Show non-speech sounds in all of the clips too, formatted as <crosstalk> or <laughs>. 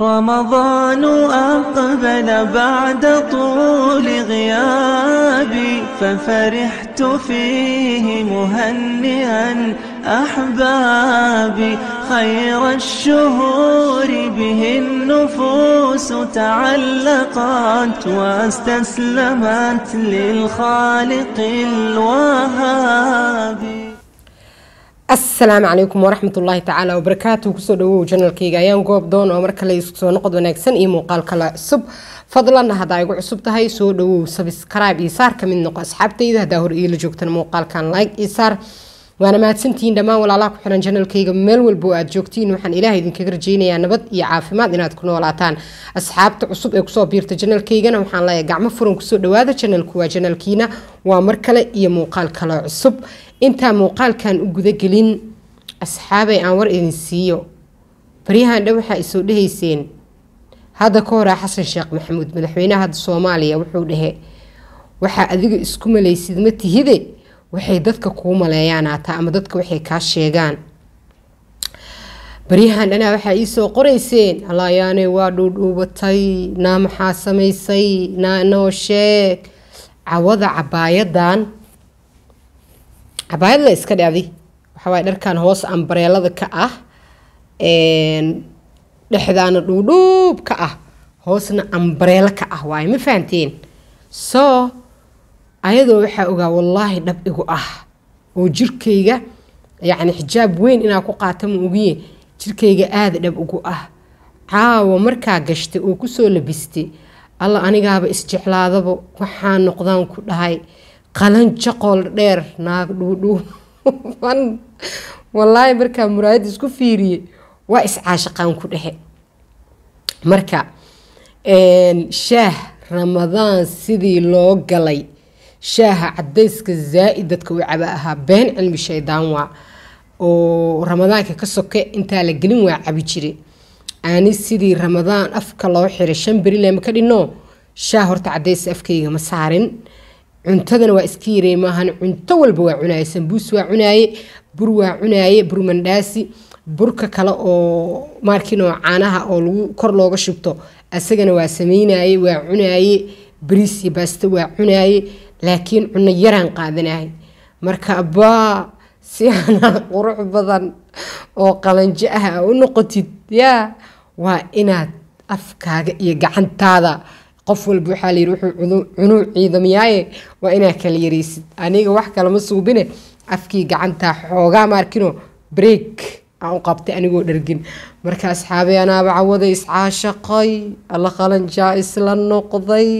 رمضان أقبل بعد طول غيابي ففرحت فيه مهنئا أحبابي خير الشهور به النفوس تعلقت واستسلمت للخالق الوهابي السلام عليكم ورحمة الله تعالى وبركاته كسودو جنرال كيغا يان قوب دون ومر كلا يسكسو نقد وناكسن اي موقال كلا عصب فضلا هدا يقو عصب تهي سودو سبسكرايب إيسار كمن نقو أصحاب تيدا داور إيه لجوكتن موقال كان لايك إيسار وانا ما تسنتين دما ولا لا كحرن جنرال كيغا ميل والبو اد جوكتين وحن إلهي دين كغر جينيا نبد إي عافماد إناد كنو ولاتان أصحاب عصب إيه كسو بيرت جنرال كيغا وحن لا يقعم فرن كسودو هذا جنرال كوا جنرال كينا ومر كلا إيه موقال كلا عصب intaa muuqaalkan u gudagelin asxaabay aan war idin siiyo baryahan dhan waxaa isoo dhehayseen hadda ka horaa ah xasan sheekh maxamuud madaxweynaha hadda soomaaliya wuxuu dhehe waxaa adiga isku malaysid ma tihide waxay dadka kuu maleeyaanaataa ama dadka waxay kaa sheegaan baryahan dhanaa waxaa iisoo qorayseen alaayaane waa dhuudhuubatay naa maxaa samaysay naa noo sheeg cawada cabaayadan cabaayadla iska dhaadi waxawaaye dharkan hoos ambareelada ka ah dhexdaana dhuudhuub ka ah hoosna ambareelo ka ah waaye ma fahanteen soo ayadoo waxaa ogaa wallaahi dhab igu ah oo jirkayga yacni xijaab weyn inaa ku qaata ma ogiye jirkayga aada dhab ugu ah caawa markaa gashtay oo kusoo labistay alla anigaaba isjeclaadaba waxaa noqdaan ku dhahay qalan jaqool dheer naag dhuudhuu walaahi markaa muraayadda isku fiiriyey waa iscaashaqaan ku dhexe marka shaah ramadaan sidii loo galay shaaha cadayska zaa-id dadka u caba ahaa been cilmi shaydaan waa oo ramadaanka ka soke intaa la gelin waa cabi jiray aani sidii ramadaan afka loo xiray shan ka dhino shaah horta cadays afkayga ma saarin cuntadana waa iska yarey maahan cunto walba waa cunaaye sambuus waa cunaaye bur waa cunaaye burmandhaasi burka kale oo maarkii nooc caanaha oo lagu kor looga shubto asagana waa sameynaaye waa cunaaye bariis iyo baasto waa cunaaye laakiin cunno yaraan qaadanahay marka abaa si aanaa <laughs> qurux badan oo qalanjo ah a u noqotid yaa waa inaad afkaaga iyo gacantaada qof walba waxaa layii wuxuu cunuu ciidamyaaye waa inaa kala yareysid aniga wax kalama suubine afkii gacantaa xoogaa maarkino break aan u qabtay anigoo dhargin marka asxaabey anaaba cawada iscaashaqay alla qalanjaa isla noqday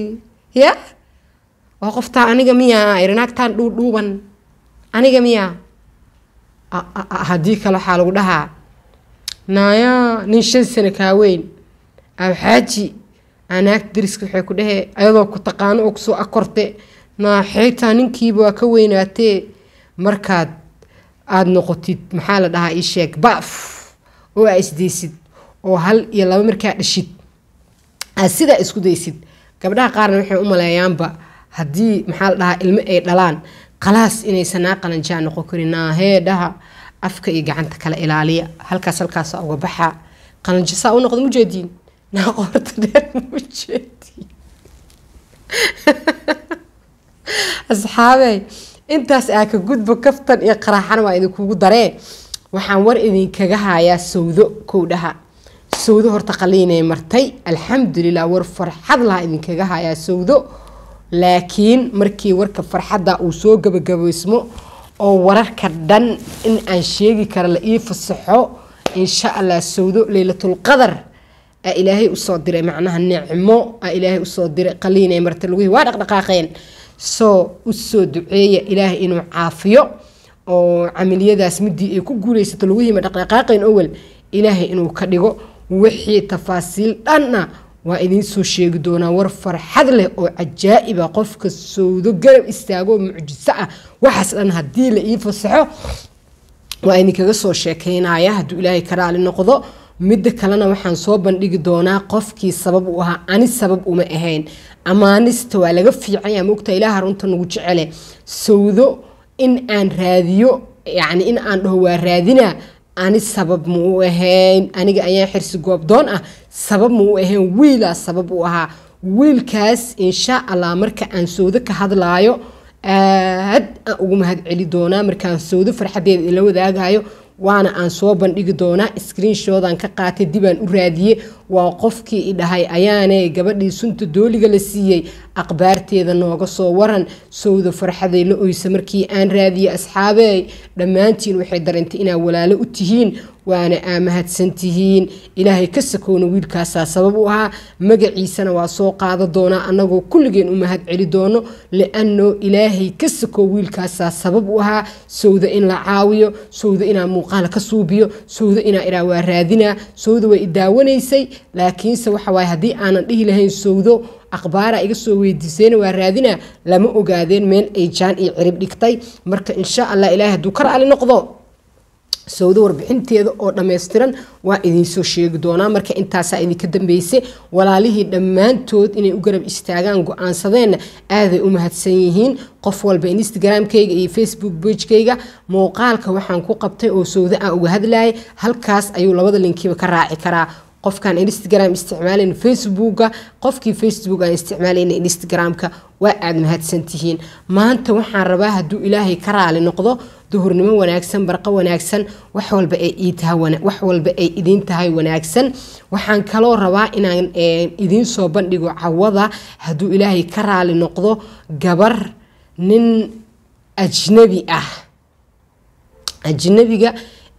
ya oo qoftaa aniga miyaa iranaagtaan dhuudhuuban aniga miyaa haddii kale waxaa lagu dhahaa naaya nin shan sane kaa weyn abxaaji anaagta dariska waxay ku dhahee ayadoo ku taqaano oo akorte naaxiitaa ninkiiba waa ka weynaatee markaad aada noqotid maxaa la dhahaa ii sheeg baaf oo aa isdaysid oo hal iyo laba markaa dhashid aad sidaa isku daysid gabdhaha qaarna waxay u maleeyaanba haddii maxaa la dhahaa ilmo ay dhalaan qalaas inaysan naa qalanjaa noqon karin naahee afka iyo gacanta kala ilaaliya halkaas halkaasa uga baxaa qalanjasaa u noqda mujeediin na qoorta dheer ma asxaabey intaas aa ka gudbo kaftan iyo qaraaxan waa idinkugu daree waxaan war idinkaga hayaa sawdo kowdhaha sawdo horta qaliinay martay alxamdulilah war farxad laha idinkaga hayaa sawdo laakiin markii warka farxadda uu soo gabagabaysmo oo wararka dhan in aan sheegi kara la ii fasaxo insha allah sawdo leylatulqadar a ilaahay usoo diray macnaha nicmo a ilaahay usoo diray qaliinay marta lugihii waa dhaqdhaqaaqeen soo usoo duceeya ilaahay inuu caafiyo oo camaliyadaas midii ay ku guulaysato lugihiima dhaqdhaqaaqeen owel ilaahay inuu ka dhigo wixii tafaasiil dhanna waa idiinsoo sheegi doonaa war farxad leh oo cajaa'iba ah. qofka sowdo garab istaago mucjiso ah waxaas dhan haddii la ii fasaxo waa idinkaga soo sheekeynaya hadduu ilaahay ka noqdo midda kalena waxaan soo bandhigi doonaa qofkii sabab u ahaa ani sabab uma ahayn amaanista waa laga fiicanya mogta ilaaha runta nagu jecele sawdo in aan raadiyo yani in aan dhaho waa raadinaa ani sabab ma u ahayn aniga ayaa xirsi goobdoon ah sabab ma u ahayn wiilaa sabab u ahaa wiilkaas inshaa allah marka aan sawdo ka hadlaayo aad aan ugu mahad celi doonaa markaan sawdo farxadeeda ila wadaagayo waana aan soo bandhigi doonaa screen shodan ka qaatay dibaan u raadiyey waa qofkii idhahay ayaane gabadhii sunta dooliga la siiyey aqbaarteeda nooga soo waran sowda farxaday la oysa markii aan raadiyey asxaabeey dhammaantiin waxay dareentay inaa walaalo u tihiin waana aa tihiin ilaahay ka sakoona wiilkaasaa sabab u ahaa magaciisana waa soo qaada doonaa annagoo kulligeen u mahad celi doono liannoo ilaahay ka sakoo wiilkaasaa sabab u ahaa sowda in la caawiyo sowda inaa muuqaal ka suubiyo sowda inaa iraa waa raadinaa sowda waa i laakiinse waxawaay haddii aanan dhihi lahayn sowdo akhbaara iga soo weydiiseen waa raadina lama ogaadeen meel ay jaan iyo cirib dhigtay marka insha allah ilaahay hadduu ka raali noqdo sowdo warbixinteeda oo dhammaystiran waa idinsoo sheegi doonaa marka intaasaa idinka dambeysay walaalihii dhammaantood inay u garab istaagaan go-aansadeenna aaday u mahadsan yihiin qof walba instagramkayga iyo facebook bajkayga muuqaalka waxaan ku qabtay oo sowdo ah uga hadlayay halkaas ayuu labada linkiiba ka raaci karaa qofkaan instagram isticmaalayn facebooka qofkii facebook aan isticmaalayna instagram-ka waa aada mahadsantihiin maanta waxaan rabaa haduu ilaahay ka raali noqdo duhurnimo wanaagsan barqo wanaagsan wax walba ay idiin tahay wanaagsan waxaan kaloo rabaa inaan eh, idiin soo bandhigo cawada hadduu ilaahay ka raali noqdo gabar nin ajnabi ah ajnabiga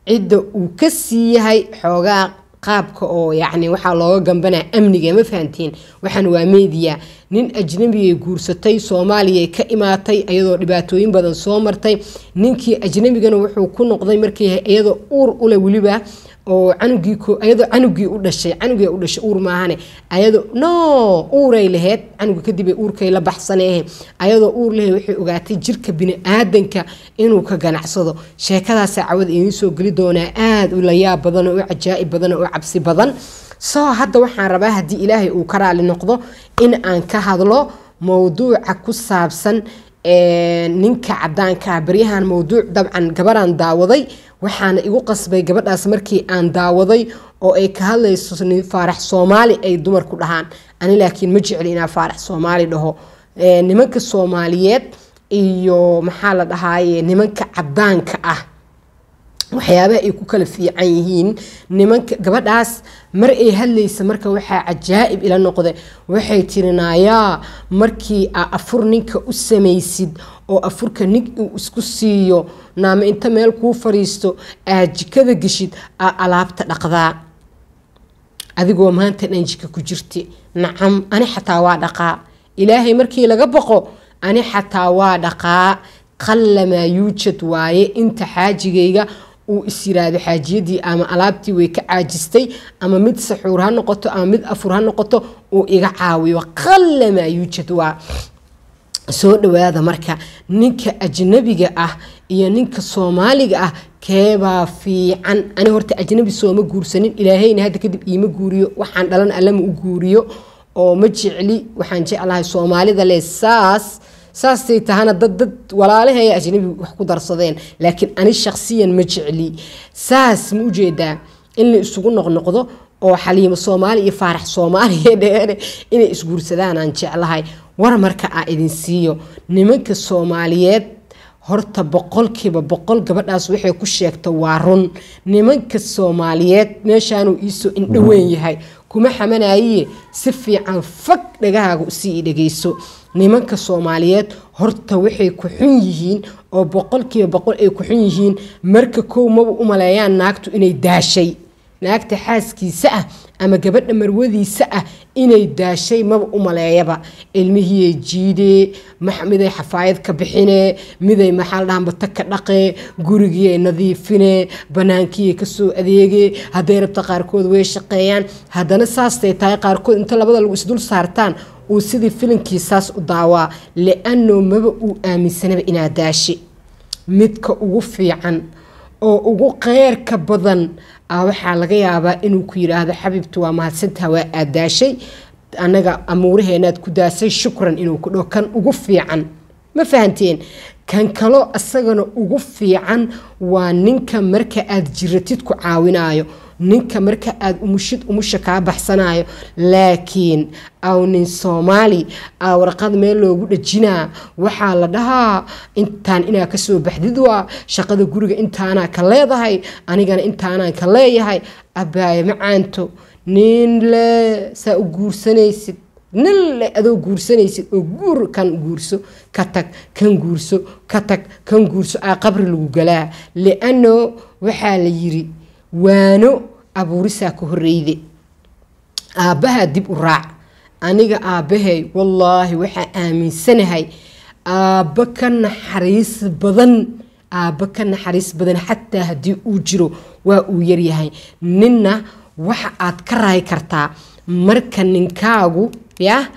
cidda uu ka sii yahay xoogaa qaabka oo yacni waxaa looga gambanaa amniga ma fahantiin waxaan waa meediya nin ajnabigay guursatay soomaaliyay ka imaatay iyadoo dhibaatooyin badan soo martay ninkii ajnabigana wuxuu ku noqday markii iyadoo uur ule weliba oo canugii ayadoo canugii u dhashay canugia u dhashay uur maahane ayadoo no uuray laheyd canuga kadibay uurkay la baxsaneehe ayadoo uur laheyd waxay ogaatay jirka bini-aadanka inuu ka ganacsado sheekadaasaa cawada idiin soo geli doonaa aada u layaab badan oo u cajaa'ib badan oo u cabsi badan soo hadda waxaan rabaa haddii ilaahay uu ka raali noqdo in aan ka hadlo mowduuca ku saabsan ninka cadaankaa ah, baryahan mowduuc dabcan gabaraan daawaday waxaana igu qasbay gabadhaas markii aan daawaday oo ay ka hadlayso faarax soomaali ay dumarku dhahaan ani laakiin ma jecli inaa faarax soomaali dhaho nimanka soomaaliyeed iyo maxaa la dhahaaye nimanka cadaanka ah waxyaabaha ay ku kala fiican yihiin nimanka gabadhaas mar ay hadlaysa marka waxaa cajaa'ib ila noqday waxay tirinayaa markii aa afur ninka u samaysid oo afurka nig uu isku siiyo naama inta meel kuu fariisto aad jikada geshid aa alaabta dhaqdaa adigoo maanta dhan jika ku jirti nacam ani xataa waa dhaqaa ilaahay markii laga baqo ani xataa waa dhaqaa qallamaa yuujad waaye inta xaajigayga uu is yiraahdo xaajiyadii ama alaabtii way ka caajistay ama mid saxuur ha noqoto ama mid afur ha noqoto uu iga caawiyo qallamaa yuujad waa soo dhawaada marka ninka ajnabiga ah iyo ninka soomaaliga ah keebaa fiican ani horta ajnabi sooma guursanin ilaahayna hadda kadib iima guuriyo waxaan dhalan allama u guuriyo oo ma jecli waxaan jeclahay soomaalida le saas saasay tahana dad dad walaalahay ajnabi wax ku darsadeen laakiin ani shakhsiyan ma jecli saas ma ujeedaa in la isugu noqnoqdo oo xaliimo soomaali iyo faarax soomaaliya <laughs> dheere inay isguursadaan aan jeclahay war marka aa idin siiyo nimanka soomaaliyeed horta boqolkiiba boqol gabadhaas waxay ku sheegta waa run nimanka soomaaliyeed meeshaanuu iisoo indhoweyn mm-hmm. yahay kuma xamanayiye si fiican fag dhagahaaga usii dhageyso nimanka soomaaliyeed horta waxay ku xun yihiin oo boqolkiiba boqol ay ku xun yihiin marka kow maba u maleeyaan naagtu inay daashay naagta xaaskiisa ah ama gabadha marwadiisa ah inay daashay maba u maleeyaba ilmihiyay jiidee miday xafaayad ka bixine miday maxaa la bata ka dhaqe gurigiyay nadiifine bannaankiiyay kasoo adeege hadday rabta qaarkood way shaqeeyaan haddana saastay tahay qaarkood inta labada lagu isdul saartaan uu sidii filinkii saas u daawaa li'anno maba uu aaminsanaba inaad daashe midka ugu fiican oo ugu qeyrka badan ah waxaa laga yaabaa inuu ku yidhaahdo xabiibtu waa mahadsantaha waa aad daashay annaga amuuraheenaad ku daasay shukran inuu ku dhaho kan ugu fiican ma fahanteen kan kaloo isagana ugu fiican waa ninka marka aad jiratid ku caawinaayo ninka marka aada umushid umusha kaa baxsanayo laakiin aw nin soomaali aa warqad meel loogu dhejinaa waxaa la dhahaa intaan inaa kasoo baxdid waa shaqada guriga intaanaa ka leedahay anigana intaanaan ka leeyahay abaaye macaanto nin le saa u guursanaysid nin le adoo guursanaysid oo guur kan guurso ka tag kan guurso ka tag kan guurso aa qabri lagu galaa liano waxaa la yiri waano abuurisaa ka horeyde aabbahaa dib u raac aniga aabbahay wallaahi waxaa aaminsanahay aabbo ka naxariis badan aabbo ka naxariis badan xataa haddii uu jiro waa uu yaryahay ninna waxa aad ka raay kartaa marka ninkaagu ya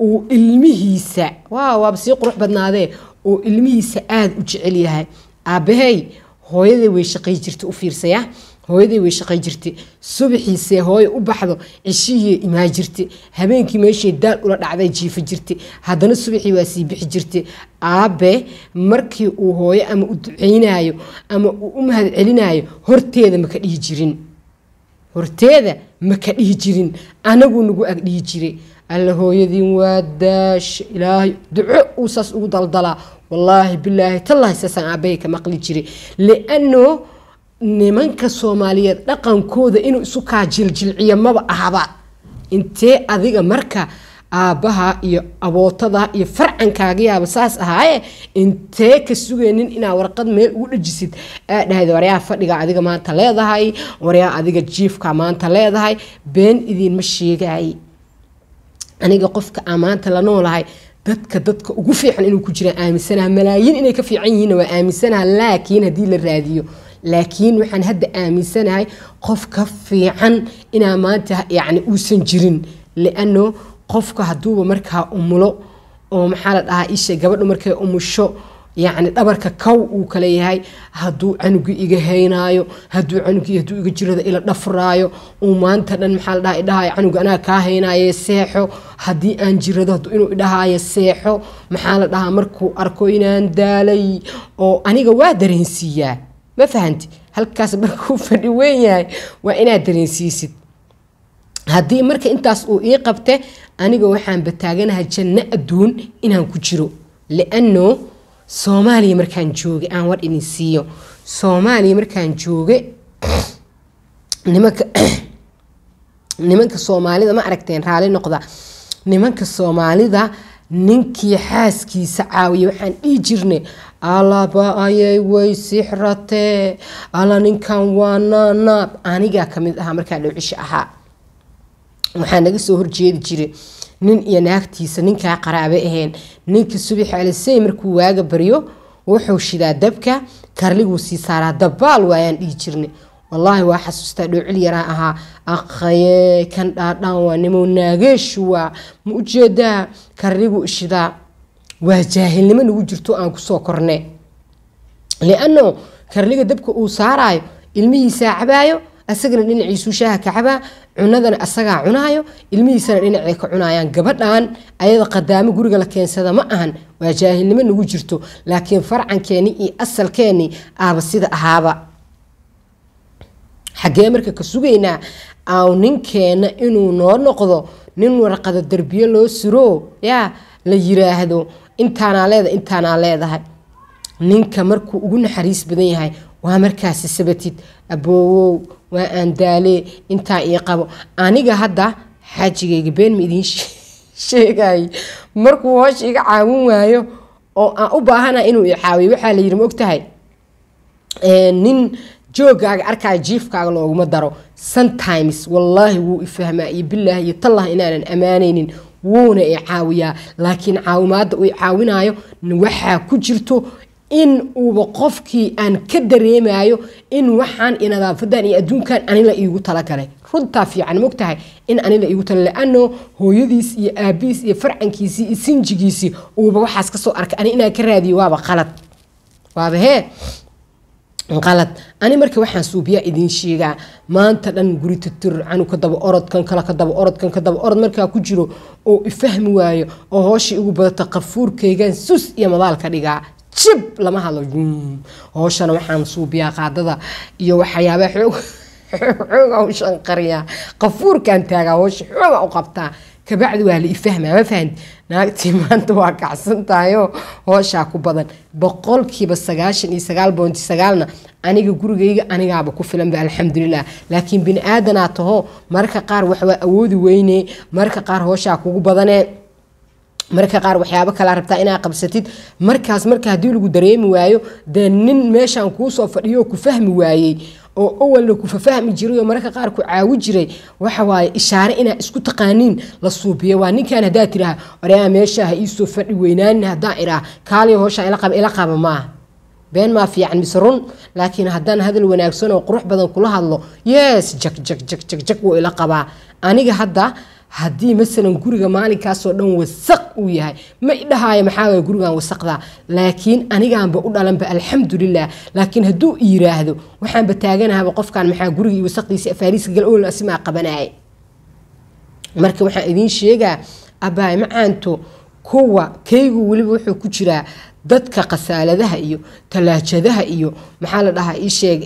uu ilmihiisa waa waaba sii qurux badnaadee oo ilmihiisa aada u jecel yahay aabbahay hooyaday way shaqay jirta u fiirsaya hooyadii way shaqay jirtay subaxiisee hooyo u baxdo cishihii imaa jirtay habeenkii meeshii daal ula dhacday jiifa jirtay haddana subaxii waa sii bixi jirtay aabe markii uu hooyo ama u duceynaayo ama uu u mahad celinaayo horteeda maka dhihi jirin horteeda maka dhihi jirin anagu nagu ag dhihi jiray alla hooyadiin waa daasha ilaahay duco uu saas ugu daldalaa wallaahi bilaahi tallaahi saasaan aabbahay ka maqli jiray lianno nimanka soomaaliyeed dhaqankooda inuu isu kaa jiljilciyo maba ahaba intee adiga marka aabaha iyo abootada iyo farcankaga yaaba saas ahaaye intee ka sugaynin inaa warqad meel ugu dhajisid aadhahayd waryaa fadhiga adiga maanta leedahay waryaa adiga jiifka maanta leedahay been idiinma sheegaay aniga qofka aa maanta la noolahay dadka dadka ugu fiican inuu ku jiraa aaminsanaha malaayiin inay ka fiican yihiinna waa aaminsanaha laakiin haddii la raadiyo laakiin waxaan hadda aaminsanahay qof ka fiican inaa maanta yani uusan jirin liano qofka haduuba markaa umulo oo maxaa la dhahaa isha gabadhu markay umusho yacni dhabarka kow uu kala yahay haduu canugii iga haynaayo hadduu canugii hadduu iga jirada ila dhafraayo uu maanta dhan maxaa la dhahaa idhahaayo canuga anaa kaa haynaaye seexo haddii aan jirado inuu idhahaayo seexo maxaa la dhahaa markuu arko inaan daalay oo aniga waa dareensiiyaa ma fahanti halkaas markuu fadhi weyn yahay waa inaad dareensiisid haddii marka intaas uu ii qabte aniga waxaan bataaganaha janno adduun inaan ku jiro lianno soomaaliya markaan jooga aan war idin siiyo soomaaliya markaan jooge nimanka nimanka soomaalida ma aragteen raali noqda nimanka soomaalida ninkii xaaskiisa caawiya waxaan dhihi jirnay alaba ayay way sixratee alla ninkan waa naanaab anigaa kamid ahaa markaa dhowcisha ahaa waxaa naga soo horjeedi jiray nin iyo naagtiisa ninkaa qaraabe aheen ninka subix alisey markuu waaga baryo wuxuu shidaa dabka karliguu sii saaraa dabaal waayaan dhihi jirna wallaahi waa xasuustaa dhowcil yaraa ahaa aqaye kan dhaadhaan waa nimo naageeshu waa ma ujeedaa karliguu ishidaa waa jaahilnimo nagu jirto aan kusoo korne lianno karliga dabka uu saarayo ilmihiisaa cabaayo asagana dhinaciisuu shaaha ka cabaa cunadana asagaa cunaayo ilmihiisana dhinacay ka cunayaan gabadhan ayada qadaamo guriga la keensada ma ahan waa jaahilnimo nagu jirto laakiin farcankeeni iyo asalkeeni aaba sida ahaaba xaggee marka ka sugaynaa aw ninkeenna inuu noo noqdo nin warqada derbiye loo siro yaa la yiraahdo intaanaa leedahay intaanaa leedahay ninka markuu ugu naxariis badan yahay waa markaasi sabatid aboowow waa aandaalee intaa ii qabo aniga hadda xajigayga been ma idiin <laughs> sheegayay markuu hoosha iga caawin waayo oo aan u baahana inuu i caawiyo waxaa la yidhi ma ogtahay nin joogaaga arkaaya jiifkaaga looguma daro sometimes wallaahi wuu ifahmaa iyo bilaah iyo tallah inaanan ammaanaynin wuuna i caawiyaa laakiin caawimaadda uu caawinaayo waxaa ku jirto in uuba qofkii aan ka dareemayo in waxaan nadaafadaan iyo adduunkan anila iigu talagalay runtaa fiican mogtahay in anila iigu talagalay ano hooyadiis iyo aabihiis iyo farcankiisii iyo sinjigiisii uuba waxaas kasoo arkay ani inaan ka raadiyo waaba qalad waaba hee qalad ani marka waxaan suubiyaa idiin sheegaa maanta dhan guri tuturcanu ka daba orodkan kale ka daba orodkan ka daba orod markaa ku jiro oo ifahmi waayo oo hooshii ugu badata qafuurkaygan sus iyo madaalka dhigaa jib lama hadlo hooshana waxaan suubiyaa qaadada iyo waxyaabaha xoog <laughs> xooga hawshan qariyaa qafuurkaan taagaa hoosha xooga u qabtaa kabacdi waa la ifahmaa ma fahamid naagtii <laughs> maanta waa kacsantahayo hooshaa ku badan boqolkiiba sagaashan iyo sagaal boonti sagaalna aniga gurigayga anigaaba ku filanba alxamdulilah laakiin bini aadanaa taho marka qaar waxwaa awoodi weyne marka qaar hooshaa kugu badane marka qaar waxyaabo kalaa rabtaa inaa qabsatid markaas marka haddii lagu dareemi waayo dee nin meeshaan kuusoo fadhiyo ku fahmi waayey oo awalna kufa fahmi jiray oo mararka qaar ku caawi jiray waxawaaye ishaare inaa isku taqaaniin la suubiya waa ninkan haddaa tiraha oraa meeshaa ha iisoo fadhi weynaanin haddaan idhaa kaaliya hooshaa ila qaba maaha been maa fiican mise run laakiin haddaan hadal wanaagsan oo qurux badan kula hadlo yes jag jag jag jag jag wuu ila qabaa aniga hadda haddii masalan guriga maalinkaasoo dhan wasaq uu yahay ma idhahaayo maxaa gurigan wasaqda laakiin anigaanba u dhalanba alxamdulilah laakiin hadduu yiraahdo waxaanba taaganahaba qofkan maxaa gurigii wasaqdiisi afaariiska gal ool asimaa qabanaaye marka waxaan idiin sheegaa abaay macaanto kuwa keygu weliba wuxuu ku jiraa dadka khasaaladaha iyo talaajadaha iyo maxaa la dhahaa ii sheeg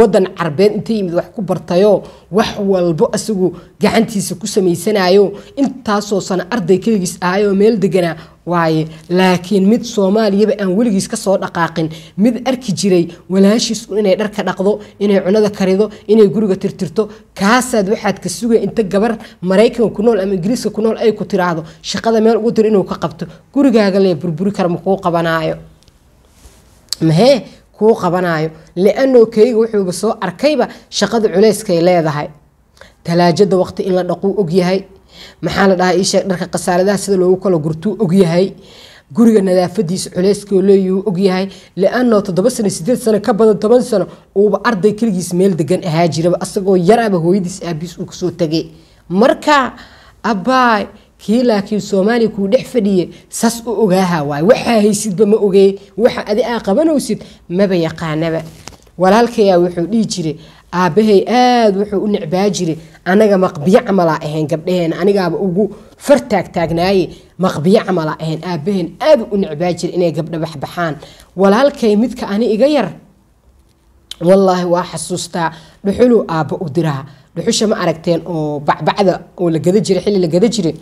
wadan carbeed inta yimid wax ku bartayo wax walbo isagu gacantiisa ku samaysanayo intaasoo sana arday keligiis ahayoo meel deganaa waaye laakiin mid soomaaliyaba aan weligiis kasoo dhaqaaqin mid arki jiray walaashiis inay dharka dhaqdo inay cunada karido inay guriga tirtirto kaasaad waxaad ka sugaya inta gabar maraykanka ku nool ama ingiriiska ku nool ay ku tiraahdo shaqada meel ugu dir inuu ka qabto gurigaaga le burburi kara makuu qabanaayo mahee kuu qabanayo lianoo keyga wuxuuba soo arkayba shaqada culeyskay leedahay talaajada waqti in la dhaquu ogyahay maxaa la dhahaa iisheeg dharka khasaaladaha sida loogu kala gurtuu ogyahay guriga nadaafadiisa culeyskoo leeyuu ogyahay lianoo toddoba sano sideed sano ka badan toban sano uuba arday keligiis meel degan ahaa jiraba asagoo yaraba hooyadiis aabiis uu kasoo tagay marka abaay kii laakiin soomaaliya kuu dhex fadhiye sas u ogaaha waay waxaa haysidba ma ogey waxa adi aa qabanaysid maba yaqaanaba walaalkayaa wuxuu dhihi jiray aabbahay aada wuxuu u necbaa jiray anaga maqbiyo camalaa ahayn gabdhaheena anigaaba ugu fartaag maqbiyo camalaa ahayn aabaheen aada u necbaa jiray inay gabdha baxbaxaan walaalkay midka ani iga yar wallaahi waa xasuustaa dhuxuluu aabba u diraa dhuxusha ma aragteen oo bacbacda oo la gada jiray xilli la jiray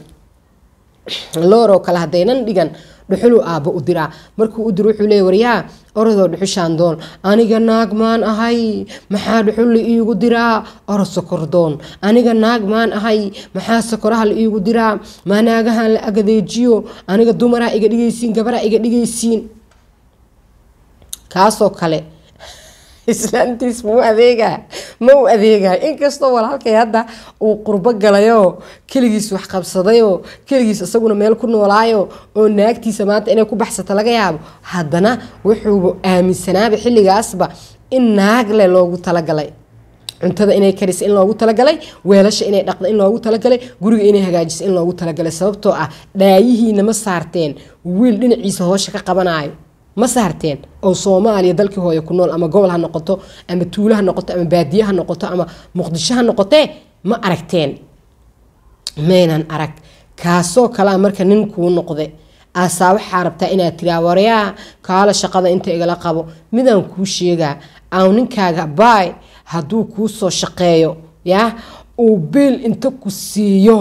looroo kale hadaynan dhigan dhuxulu aabbo u diraa markuu u diro wuxuu leey waryaa orodoo dhuxushaan doon aniga naag maan ahay maxaa dhuxul la iigu diraa oro sokor doon aniga naag maan ahay maxaa sokoraha la iigu diraa maa naagahan la agadeejiyo aniga dumaraa iga dhigaysiin gabaraa iga dhigaysiin kaasoo kale islantiis mau adeegaa ma u adeegaa inkastoo walaalkay hadda uu qurbo galayoo keligiis wax qabsadayoo keligiis isaguna meel ku noolaayo oo naagtiisa maanta inay ku baxsato laga yaabo haddana wuxuuba aaminsanaaba xilligaasba in naag le loogu talagalay cuntada inay kariso in loogu talagalay weelasha inay dhaqda in loogu talagalay guriga inay hagaajiso in loogu talagalay sababtoo ah dhaayihiina ma saarteen wiil dhinaciisa hoosha ka qabanayo ma saarteen oo soomaaliya dalkii hooyo ku nool ama gobol ha noqoto ama tuulo ha noqoto ama baadiye ha noqoto ama muqdisho ha noqotee ma aragteen maynan arag kaasoo kalea ah marka nin kuu noqde aasaa waxaa rabtaa inaad tiraa wareyaa kaala shaqada inta igala qabo midaan kuu sheegaa aan ninkaaga baay hadduu kuu soo shaqeeyo yah uu biil inta ku siiyo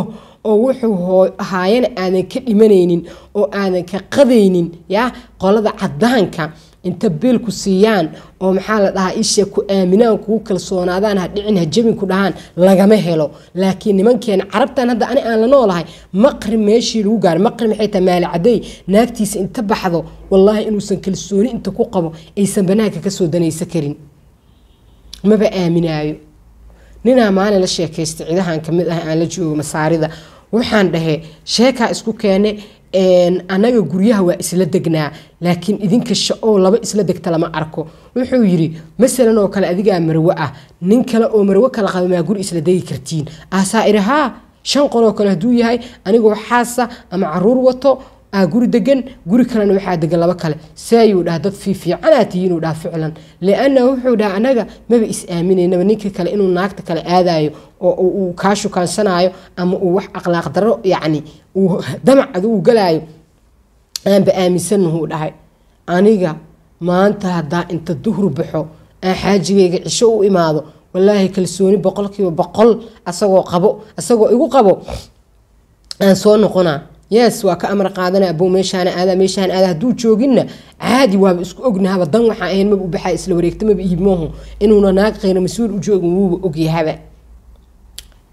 oo wuxuu ahaayana aadan ka dhimanaynin oo aadan ka qadaynin ya qolada cadaanka inta beelku siiyaan oo maxaa la dhahaa isha ku aaminaan kugu kalsoonaadaan ha dhicin ku dhahaan lagama helo laakiin nimankeena carabtan hadda ani aan la noolahay maqri meeshii lagu gaaro maqri maxay tahay maalicaday naagtiisa inta baxdo wallaahi inuusan kalsooni inta ku qabo aysan banaanka ka danaysa karin maba aaminaayo ninaa maalin la sheekaysta cidahan ka mid ah aan la joogo masaarida waxaan dhahe sheekaa isku keene anaga guryaha waa isla degnaa laakiin idinka sha'oo laba isla degta lama arko wuxuu yidhi masalan oo kale adigaa marwo ah nin kale oo marwo kala qaba maa guri isla degi kartiin asaa'irahaa shan qoloo kale hadduu yahay anigoo xaasa ama caruur wato Ah, guri degan guri kalena waxaa degan laba kale se ayuu dhaha dad fiifiicanaa tihiinuu dhaha ficlan liannahu wuxuu dhaha anaga maba is-aaminaynaba ninka kale inuu naagta kale aadayo oo uu kaa shukaansanaayo ama uu wax akhlaaq daro yacni uu damac adigu galaayo aanba aaminsanahu dhahay aniga maanta haddaa inta duhru baxo aan xaajigayga cisho u imaado walaahi kalsooni boqolkiiba boqol asagoo qabo asagoo igu qabo aan soo noqonaa yes waa ka amar qaadana bo meeshaan aada meeshaan aada hadduu jooginna caadi waaba isku ognahaba dan waxa ahayn maba u baxaa isla wareegtamaba iibmoohu inuuna naag qayna mas-uul u joogin wuuba ogyahaba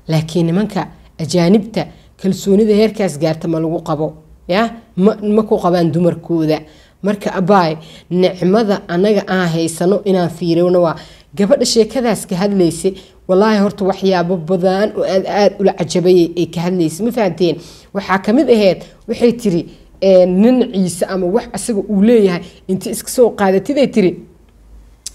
laakiin nimanka ajaanibta kalsoonida heerkaas gaarta ma lagu qabo ya ma ku qabaan dumarkooda marka abaay nicmada anaga aan haysano inaan fiirowna waa gabadha sheekadaas ka hadlaysa walaahi horta waxyaabo badan oo aad aada ula cajabayay ay ka hadlaysay ma fahanteen waxaa kamid aheyd waxay tiri eh, nanciisa ama wax asaga uu leeyahay inta iska soo qaadatiday tiri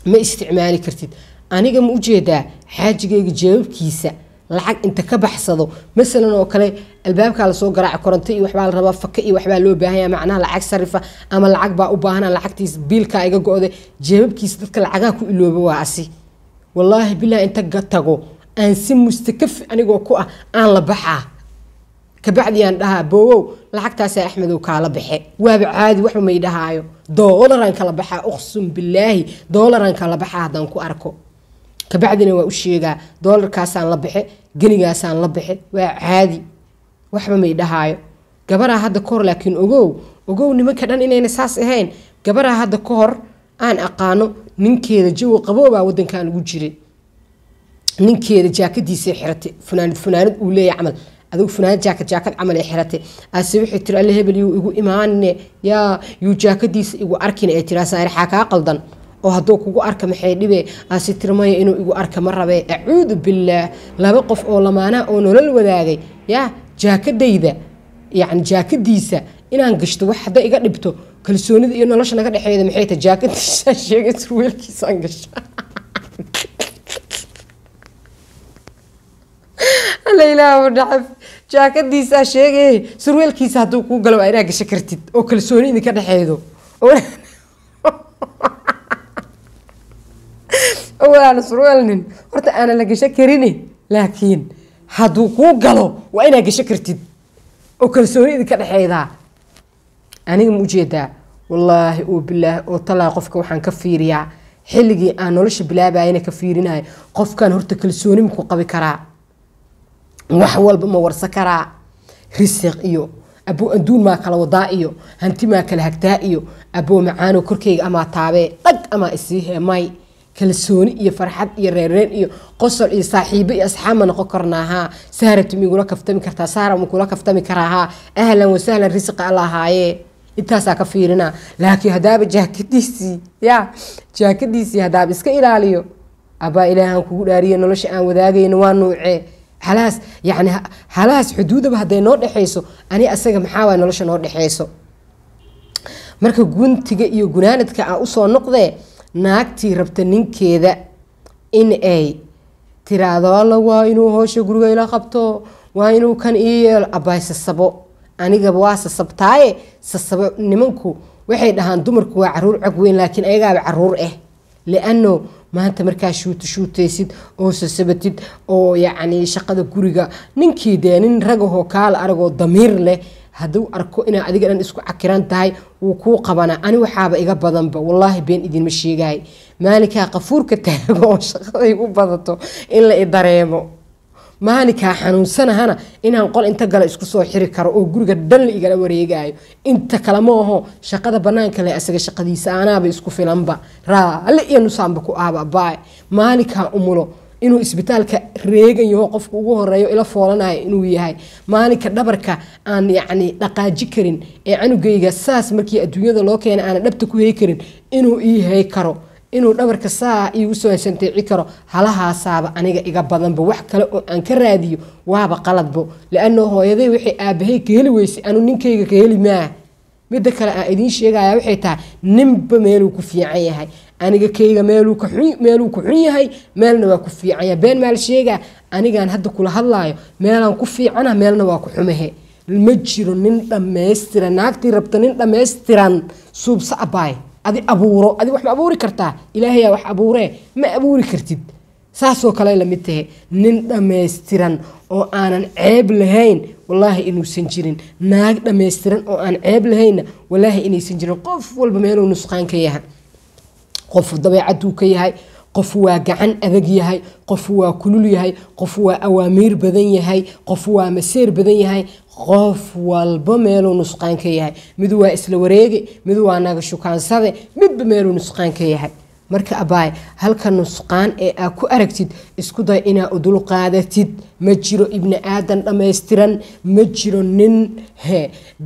ma isticmaali kartid aniga ma ujeedaa xaajigayga jawaabkiisa lacag inta ka baxsado masalan oo kale albaabkaa lasoo garaaca koronto iyo waxbaa la rabaa faka iyo waxbaa loo baahanya macnaha lacag sarifa ama lacag baa u baahana lacagtiis biilkaa iga go-da jawaabkiisa dadka lacagaa ku ilooba waa asi walaahi bilaa inta tago aan si mustakafi anigoo ku ah aan la baxaa kabacdi dhahaa boowow lacagtaasaa axmedow kaala baxe waaba caadi waxba may dhahaayo doolaraan kala baxaa uqsum bilaahi doolaraan kala baxaa haddaan ku arko kabacdina waa u sheegaa doolarkaasaan la baxe genigaasaan la baxe waa caadi waxba may dhahaayo gabaraa hadda ka hor laakiin ogow ogow nimanka dhan inayna saas ahayn gabaraa hadda ka hor aan aqaano ninkeeda jawi qaboobaa wadankan ugu jiray ninkeeda jaakadiisa xirate funaanad uu leeya camal adigu funaanad jaakad jaakad camal ee xirate ase waxay tiri alle hebel yuu igu imaanine yaa yuu jaakadiisa igu arkina ee tiri asaarixaa kaa qaldan oo hadduu kugu arka maxay dhibe aasi tirmaya inuu igu arka ma rabee acuudu billaah laba qof oo lamaanaa oo nolol wadaagay yaa jaakadayda yani jaakadiisa inaan gashto wax hadday iga dhibto kalsoonida iyo nolosha naga dhexeeda maxay tahay jaakadiisaan <laughs> sheegay surweelkiisaan gasha <laughs> alla ilaahu jaakadiisaa sheegay surweelkiisa hadduu kuu galo waa inaa gasho kartid oo kalsooni idinka dhexeedo <laughs> aana surweelnin horta aanan la gasho karini laakiin hadduu kuu galo waa inaa gasho kartid oo kalsooni idinka dhexeedaa aniga ma ujeedaa wallaahi oo bilaah oo talaa qofka waxaan ka fiiriyaa xilligii aan nolosha bilaabayna ka fiirinaya qofkan horta kalsooni maku qabi karaa wax walba ma warsa karaa risiq iyo aboo adduun maa kala wadaa iyo hanti maa kala hagtaa iyo aboo macaano korkeyga amaa taabee dhag amaa isii heemay kalsooni iyo farxad iyo reereen iyo qosol iyo saaxiibo iyo asxaab ma noqon karnaa haa saharatu migula kaftami kartaa sahra makula kaftami karaa haa ahlan wasahlan risiqa alla intaasaa ka fiirina laakiin hadaaba jaakadiisii ya jaakadiisii hadaaba iska ilaaliyo abaa ilaahan kugu dhaariye nolosha aan wadaagayno waa nuucee halaas yani halaas xuduudaba haday noo dhexeyso ani asaga maxaawaa nolosha noo dhexeyso marka guntiga iyo gunaanadka aa usoo noqdee naagtii rabta ninkeeda in ay tiraado alla waa inuu hoosha guriga ila qabto waa inuu kan ii yeelo abaysasabo anigaba waa sasabtaaye sasabo nimanku waxay dhahaan dumarku waa caruur cog weyn laakiin ayagaaba caruur ah eh. liano maanta markaa shuuto shuutaysid oo sasabatid oo yacni shaqada guriga ninkii dee nin ragahoo kaala aragoo damiir leh hadduu arko inaa adiga dhan isku cakiran tahay wuu kuu qabanaa ani waxaaba iga badanba wallaahi been idinma sheegaay maalinkaa qafuurka taago oo shaqaday u badato in la i maalinkaa xanuunsanahana inaan qol inta gala isku soo xiri karo oo guriga dhan la igala wareegayo inta kale ma aho shaqada banaanka le asaga shaqadiisa anaaba isku filanba raalli iyo nusaanba ku aaba baay maalinkaa umulo inuu isbitaalka reegan qofka ugu horeeyo ila foolanayo inuu yahay maalinka dhabarka aan yacni dhaqaaji karin ee canugayga saas markii adduunyada loo keena aana dhabta ku hey karin inuu ii hey karo inuu dhabarka saa iigu soo heshanteeci karo halahaasaaba aniga iga badanba wax kale oo aan ka raadiyo waaba qaladbo la-ano hooyaday waxay aabahay ka heli weysay anu ninkayga ka heli maa midda kale aan idiin sheegaya waxay tahay ninba meeluu ku fiican yahay aniga kayga meeluu ku xun yahay meelna waa ku fiicanya been maal sheega anigaan hadda kula hadlaayo meelaan ku fiicana meelna waa ku xumahe ma jiro nin dhammaystiran naagtii rabta nin dhammaystiran suubsa abaay adi abuuro adi wax ma abuuri kartaa ilaahayaa wax abuuree ma abuuri kartid saasoo kale lamid tahe nin dhammaystiran oo aanan ceeb lahayn wallaahi inuusan jirin naag dhammaystiran oo aan ceeb lahaynna walaahi inaysan jirin qof walba meeluu nusqaan ka yahay qofu dabeecaduu ka yahay qof waa gacan adag yahay qof waa kulul yahay qof waa awaamiir badan yahay qof waa maseer badan yahay qof walba meeluu nusqaan ka yahay mid waa isla wareege mid waa naga shukaansade midba meeluu nusqaan ka yahay marka abaay halka nusqaan ee aa ku aragtid isku day inaa udul qaadatid ma jiro ibni aadan dhammaystiran ma jiro nin he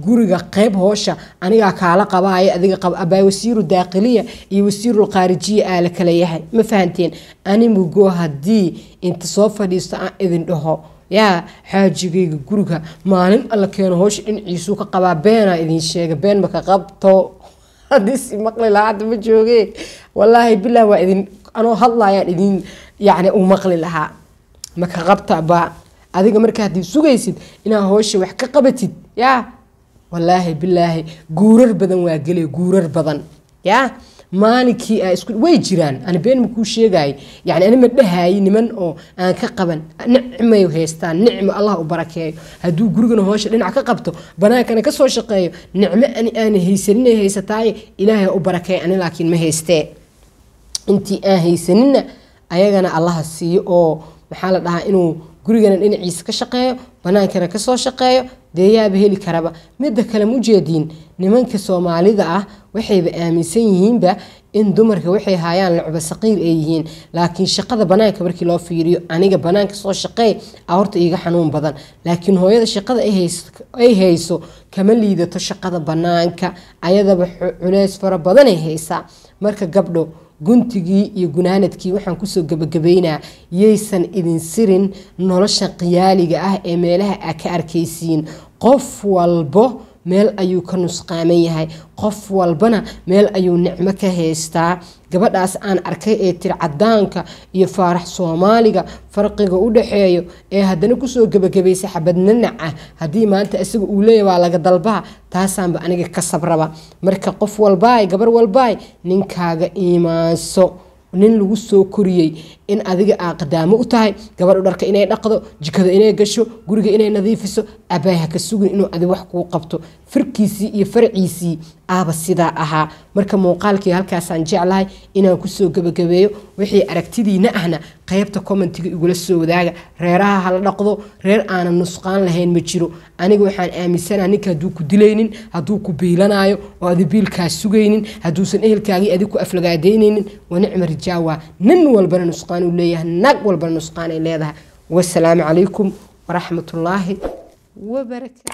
guriga qeyb hoosha anigaa kaala qabaaya adiga qaba abaay wasiiru daakhiliya iyo wasiirulkhaarijiya aa la kala yahay ma fahanteen animugo haddii inta soo fadhiisto aan idin dhaho yaa xaajigayga guriga maalin alla keeno hoosha dhinaciisuu ka qabaa beenaa idin sheega been maka qabto haddiisi maqli lahaa hadda ma jooge wallaahi bilah waa idin anoo hadlayaan idin yani u maqli lahaa ma maka qabtaba adiga marka hadii sugaysid inaa hoosha wax ka qabatid yaa wallaahi bilaahi guurar badan waa gele guurar badan yaa maalinkii way jiraan ani been makuu sheegay yani ani ma niman oo aan ka qaban nicmay haystaan nicmo allah u barakeeyo hadduu gurigana hoosha dhinac ka qabto banaankana kasoo shaqeeyo nicmo ani aana haysaninay haysataaye ilaahay u barakeey ani laakiin ma haystee intii aan haysanina ayagana allaha siiyo oo maxaa la dhahaa inuu gurigana dhinaciisa ka shaqeeyo banaankana kasoo shaqeeyo deeyaaba heli karaba midda kale ma nimanka soomaalida ah waxayba aaminsan yihiinba in dumarka waxay haayaan lucba saqiir ay yihiin laakiin shaqada banaanka markii loo fiiriyo aniga banaanka soo shaqeey a horta xanuun badan laakiin hooyada shaqada ay hayso kama liidato shaqada banaanka ayadaba culeys fara badanay haysaa marka gabdho guntigii iyo gunaanadkii waxaan kusoo gabagabaynaa yaysan idin sirin nolosha qiyaaliga ah ee meelaha a ka arkaysiin qof walbo meel ayuu ka nusqaaman yahay qof walbana meel ayuu nicmo ka haystaa gabadhaas aan arkay ee tir cadaanka iyo faarax soomaaliga farqiga u dhaxeeyo ee haddana kusoo gebagabaysa xabad ah haddii maanta isaga uu leeya waa laga dalbaa taasaanba aniga ka sabraba marka qof walbaay gabar walbaay ninkaaga iimaanso nin lagu soo koriyey in adiga aa qadaamo u tahay gabadhu dharka inay dhaqdo jikada inay gasho guriga inay nadiifiso aabbahay ka sugin inuu adi wax kuu qabto firkiisii iyo farciisii aaba sidaa ahaa marka muuqaalkii halkaasaan jeclahay inaan kusoo gebagabeeyo wixii aragtidiina ahna qaybta commentiga igula soo wadaaga reeraha hala dhaqdo reer aanan nusqaan lahayn ma jiro aniga waxaan aaminsana ninka hadduu ku dilaynin hadduu ku biilanayo oo adi biilkaa sugaynin hadduusan ehelkaagii adi ku aflagaadaynaynin waa nicma rijaawa nin walbana nusqaan nusqaan uu leeyahay naag walba nusqaanay leedahay wasalaamu calaykum waraxmatullaahi wabarakaatu